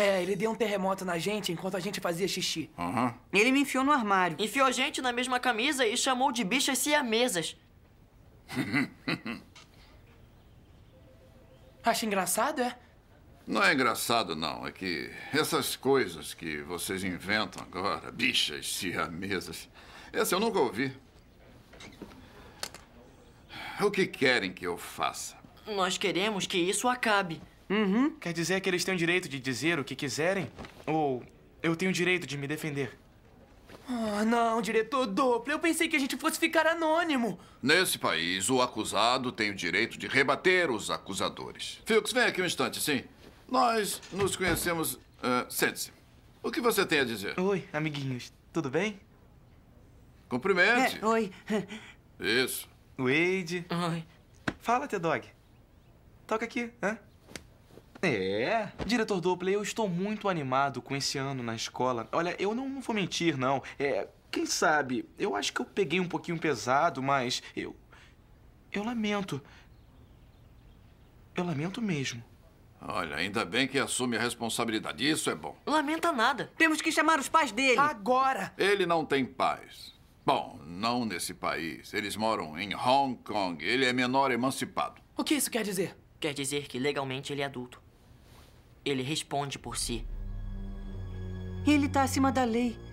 É, ele deu um terremoto na gente enquanto a gente fazia xixi. Uhum. Ele me enfiou no armário. Enfiou a gente na mesma camisa e chamou de bichas siamesas. Acha engraçado, é? Não é engraçado, não. É que essas coisas que vocês inventam agora, bichas siamesas, essa eu nunca ouvi. O que querem que eu faça? Nós queremos que isso acabe. Uhum. Quer dizer que eles têm o direito de dizer o que quiserem? Ou eu tenho o direito de me defender? Ah, não, diretor duplo. Eu pensei que a gente fosse ficar anônimo. Nesse país, o acusado tem o direito de rebater os acusadores. Fux, vem aqui um instante, sim. Nós nos conhecemos. Uh, Sente-se. O que você tem a dizer? Oi, amiguinhos. Tudo bem? Cumprimente. É, oi. Isso. Wade. Oi. Fala, T-Dog. Toca aqui, hã? É, diretor Doble, eu estou muito animado com esse ano na escola. Olha, eu não vou mentir, não. É, quem sabe, eu acho que eu peguei um pouquinho pesado, mas eu... Eu lamento. Eu lamento mesmo. Olha, ainda bem que assume a responsabilidade. Isso é bom. Lamenta nada. Temos que chamar os pais dele. Agora! Ele não tem pais. Bom, não nesse país. Eles moram em Hong Kong. Ele é menor emancipado. O que isso quer dizer? Quer dizer que legalmente ele é adulto ele responde por si. Ele está acima da lei.